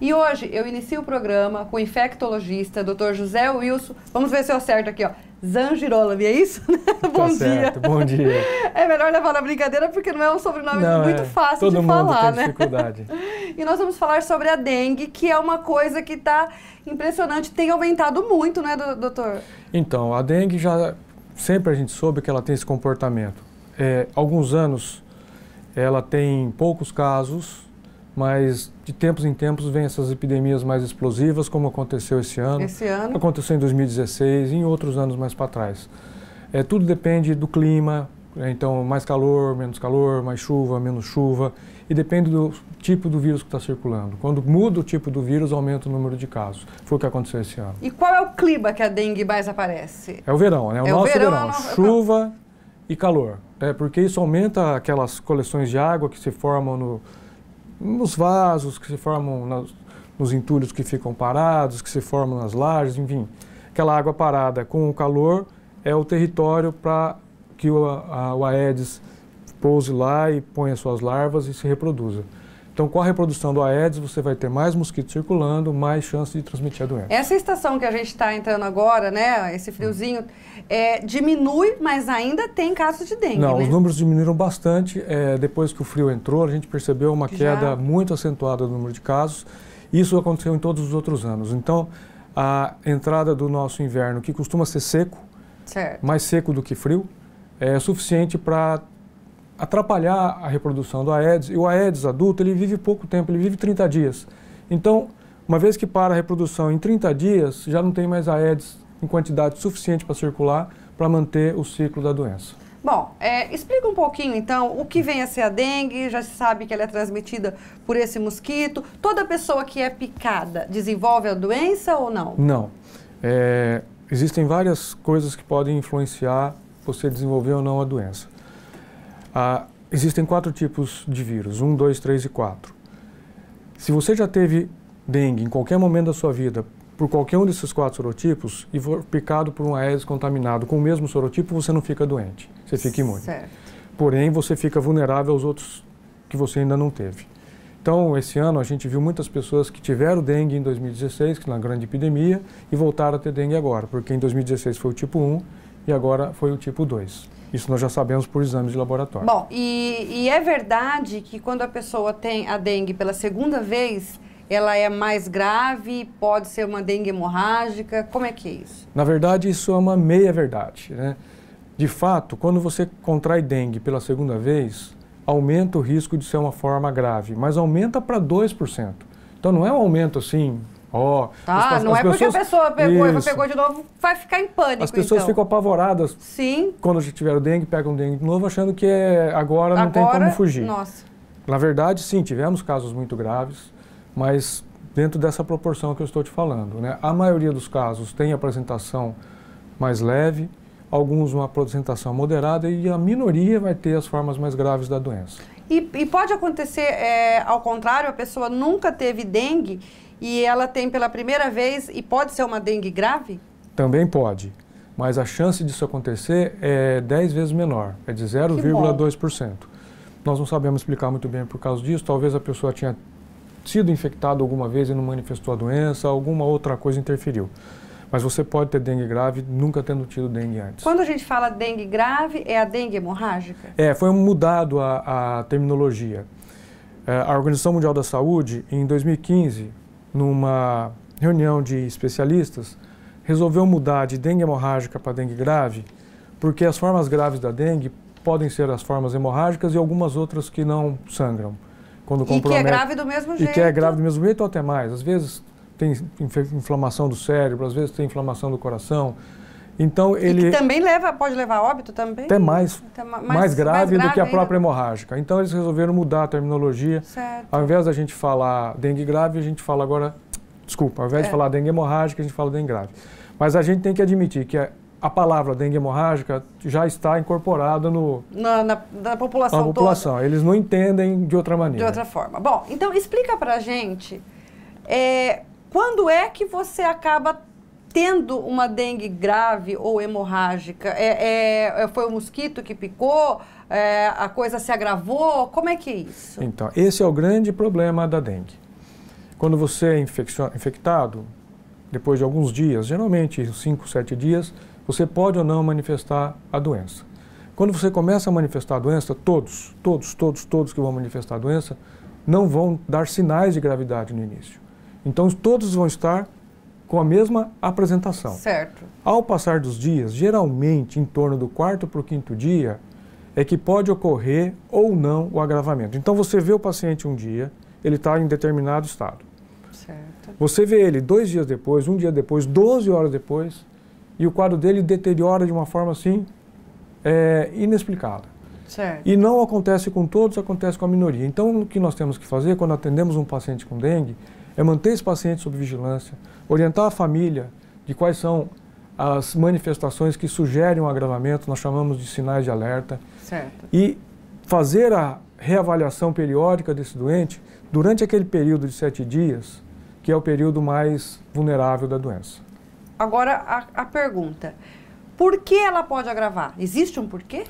E hoje eu inicio o programa com o infectologista, Dr. José Wilson. Vamos ver se eu acerto aqui, ó. Zangirolami, é isso? bom tá certo, dia. bom dia. É melhor levar na brincadeira porque não é um sobrenome não, muito é. fácil Todo de mundo falar, tem né? dificuldade. e nós vamos falar sobre a dengue, que é uma coisa que está impressionante, tem aumentado muito, né, doutor? Então, a dengue já sempre a gente soube que ela tem esse comportamento. É, alguns anos ela tem poucos casos, mas de tempos em tempos vem essas epidemias mais explosivas, como aconteceu esse ano. Esse ano. Aconteceu em 2016 e em outros anos mais para trás. É, tudo depende do clima, né? então mais calor, menos calor, mais chuva, menos chuva, e depende do tipo do vírus que está circulando. Quando muda o tipo do vírus, aumenta o número de casos. Foi o que aconteceu esse ano. E qual é o clima que a dengue mais aparece? É o verão, né? O é nosso é o verão, é verão. chuva e calor. É porque isso aumenta aquelas coleções de água que se formam no nos vasos que se formam nas, nos entulhos que ficam parados, que se formam nas lajes, enfim. Aquela água parada com o calor é o território para que o, a, o Aedes pouse lá e ponha suas larvas e se reproduza. Então, com a reprodução do Aedes, você vai ter mais mosquito circulando, mais chance de transmitir a doença. Essa estação que a gente está entrando agora, né, esse friozinho, é, diminui, mas ainda tem casos de dengue, Não, né? os números diminuíram bastante. É, depois que o frio entrou, a gente percebeu uma queda Já. muito acentuada do número de casos. Isso aconteceu em todos os outros anos. Então, a entrada do nosso inverno, que costuma ser seco, certo. mais seco do que frio, é suficiente para atrapalhar a reprodução do Aedes. E o Aedes adulto, ele vive pouco tempo, ele vive 30 dias. Então, uma vez que para a reprodução em 30 dias, já não tem mais Aedes em quantidade suficiente para circular para manter o ciclo da doença. Bom, é, explica um pouquinho então o que vem a ser a dengue, já se sabe que ela é transmitida por esse mosquito. Toda pessoa que é picada desenvolve a doença ou não? Não. É, existem várias coisas que podem influenciar você desenvolver ou não a doença. Ah, existem quatro tipos de vírus: um, dois, três e quatro. Se você já teve dengue em qualquer momento da sua vida, por qualquer um desses quatro sorotipos, e for picado por um Aedes contaminado com o mesmo sorotipo, você não fica doente, você fica imune. Certo. Porém, você fica vulnerável aos outros que você ainda não teve. Então, esse ano a gente viu muitas pessoas que tiveram dengue em 2016, que na grande epidemia, e voltaram a ter dengue agora, porque em 2016 foi o tipo 1 e agora foi o tipo 2. Isso nós já sabemos por exames de laboratório. Bom, e, e é verdade que quando a pessoa tem a dengue pela segunda vez, ela é mais grave, pode ser uma dengue hemorrágica, como é que é isso? Na verdade, isso é uma meia-verdade. Né? De fato, quando você contrai dengue pela segunda vez, aumenta o risco de ser uma forma grave, mas aumenta para 2%. Então não é um aumento assim Ó, oh, tá, as, não as é pessoas... porque a pessoa pegou Isso. e pegou de novo, vai ficar em pânico. As pessoas então. ficam apavoradas. Sim. Quando já tiveram dengue, pegam dengue de novo, achando que é, agora, agora não tem como fugir. Nossa. Na verdade, sim, tivemos casos muito graves, mas dentro dessa proporção que eu estou te falando. Né? A maioria dos casos tem apresentação mais leve, alguns uma apresentação moderada e a minoria vai ter as formas mais graves da doença. E, e pode acontecer é, ao contrário, a pessoa nunca teve dengue e ela tem pela primeira vez e pode ser uma dengue grave? Também pode, mas a chance disso acontecer é 10 vezes menor, é de 0,2%. Nós não sabemos explicar muito bem por causa disso, talvez a pessoa tinha sido infectada alguma vez e não manifestou a doença, alguma outra coisa interferiu. Mas você pode ter dengue grave nunca tendo tido dengue antes. Quando a gente fala dengue grave, é a dengue hemorrágica? É, foi mudado a, a terminologia. É, a Organização Mundial da Saúde, em 2015, numa reunião de especialistas, resolveu mudar de dengue hemorrágica para dengue grave, porque as formas graves da dengue podem ser as formas hemorrágicas e algumas outras que não sangram. Quando e que é grave do mesmo jeito. E que é grave do mesmo jeito ou até mais. Às vezes tem inflamação do cérebro, às vezes tem inflamação do coração. Então ele e que também leva, pode levar óbito também. Até mais, mais, mais, grave mais, grave do que a ainda. própria hemorrágica. Então eles resolveram mudar a terminologia. Certo. Ao invés da gente falar dengue grave, a gente fala agora, desculpa, ao invés é. de falar dengue hemorrágica, a gente fala dengue grave. Mas a gente tem que admitir que a, a palavra dengue hemorrágica já está incorporada no, na, na, na população. Na população. Toda. Eles não entendem de outra maneira. De outra forma. Bom, então explica para gente é, quando é que você acaba tendo uma dengue grave ou hemorrágica? É, é, é foi o mosquito que picou? É, a coisa se agravou? Como é que é isso? Então, esse é o grande problema da dengue. Quando você é infectado, depois de alguns dias, geralmente 5, 7 dias, você pode ou não manifestar a doença. Quando você começa a manifestar a doença, todos, todos, todos, todos que vão manifestar a doença não vão dar sinais de gravidade no início. Então todos vão estar com a mesma apresentação. Certo. Ao passar dos dias, geralmente em torno do quarto para o quinto dia, é que pode ocorrer ou não o agravamento. Então você vê o paciente um dia, ele está em determinado estado. Certo. Você vê ele dois dias depois, um dia depois, 12 horas depois, e o quadro dele deteriora de uma forma assim é, inexplicável. Certo. E não acontece com todos, acontece com a minoria. Então o que nós temos que fazer quando atendemos um paciente com dengue é manter esse paciente sob vigilância, orientar a família de quais são as manifestações que sugerem um agravamento, nós chamamos de sinais de alerta. Certo. E fazer a reavaliação periódica desse doente durante aquele período de sete dias, que é o período mais vulnerável da doença. Agora, a, a pergunta. Por que ela pode agravar? Existe um porquê?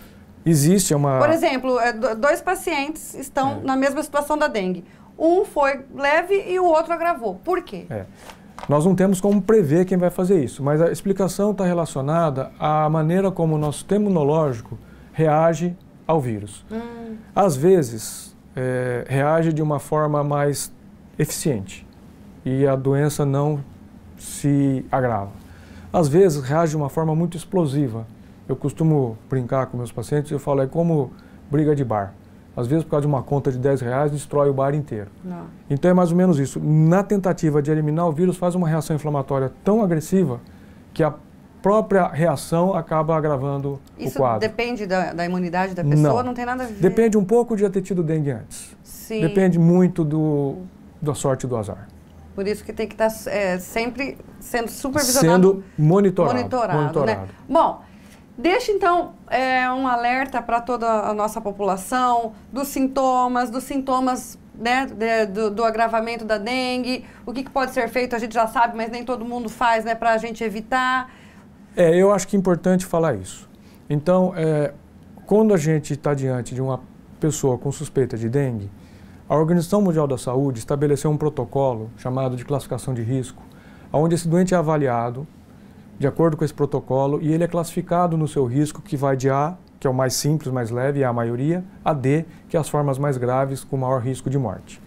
Existe uma... Por exemplo, é, dois pacientes estão é. na mesma situação da dengue um foi leve e o outro agravou. Por quê? É. Nós não temos como prever quem vai fazer isso, mas a explicação está relacionada à maneira como o nosso sistema imunológico reage ao vírus. Hum. Às vezes, é, reage de uma forma mais eficiente e a doença não se agrava. Às vezes, reage de uma forma muito explosiva. Eu costumo brincar com meus pacientes, eu falo, é como briga de bar. Às vezes, por causa de uma conta de 10 reais, destrói o bar inteiro. Não. Então, é mais ou menos isso. Na tentativa de eliminar o vírus, faz uma reação inflamatória tão agressiva que a própria reação acaba agravando isso o quadro. Isso depende da, da, imunidade da pessoa? Não. não tem nada a ver? Depende um pouco de já ter tido dengue antes. Sim. Depende muito do, da sorte do azar. Por isso que tem que estar tá, é, sempre sendo supervisionado. Sendo monitorado. Monitorado, né? monitorado. Né? Bom... Deixa então é, um alerta para toda a nossa população dos sintomas, dos sintomas né, de, do, do, agravamento da dengue, o que, que, pode ser feito a gente já sabe, mas nem todo mundo faz né, para a gente evitar. É, eu acho que é importante falar isso. Então, é, quando a gente está diante de uma pessoa com suspeita de dengue, a Organização Mundial da Saúde estabeleceu um protocolo chamado de classificação de risco, onde esse doente é avaliado de acordo com esse protocolo, e ele é classificado no seu risco, que vai de A, que é o mais simples, mais leve, a maioria, a D, que é as formas mais graves, com maior risco de morte.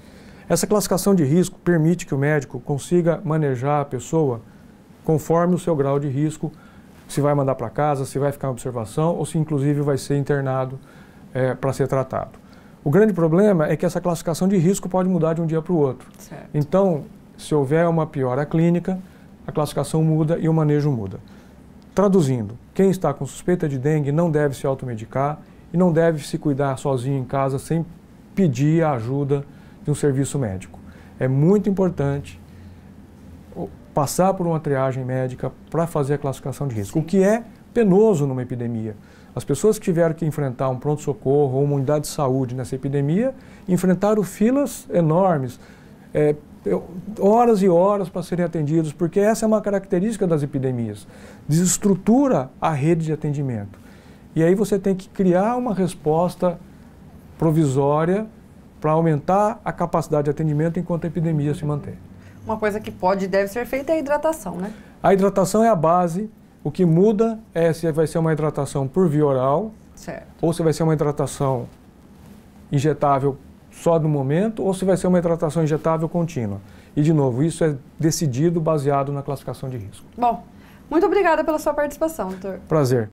Essa classificação de risco permite que o médico consiga manejar a pessoa conforme o seu grau de risco, se vai mandar para casa, se vai ficar em observação ou se inclusive vai ser internado é, para ser tratado. O grande problema é que essa classificação de risco pode mudar de um dia para o outro. Certo. Então, se houver uma piora clínica, a classificação muda e o manejo muda. Traduzindo, quem está com suspeita de dengue não deve se automedicar e não deve se cuidar sozinho em casa sem pedir a ajuda de um serviço médico. É muito importante passar por uma triagem médica para fazer a classificação de risco, o que é penoso numa epidemia. As pessoas que tiveram que enfrentar um pronto-socorro ou uma unidade de saúde nessa epidemia enfrentaram filas enormes, é, horas e horas para serem atendidos, porque essa é uma característica das epidemias. Desestrutura a rede de atendimento. E aí você tem que criar uma resposta provisória para aumentar a capacidade de atendimento enquanto a epidemia se mantém. Uma coisa que pode e deve ser feita é a hidratação, né? A hidratação é a base. O que muda é se vai ser uma hidratação por via oral certo. ou se vai ser uma hidratação injetável só do momento ou se vai ser uma hidratação injetável contínua. E, de novo, isso é decidido baseado na classificação de risco. Bom, muito obrigada pela sua participação, doutor. Prazer.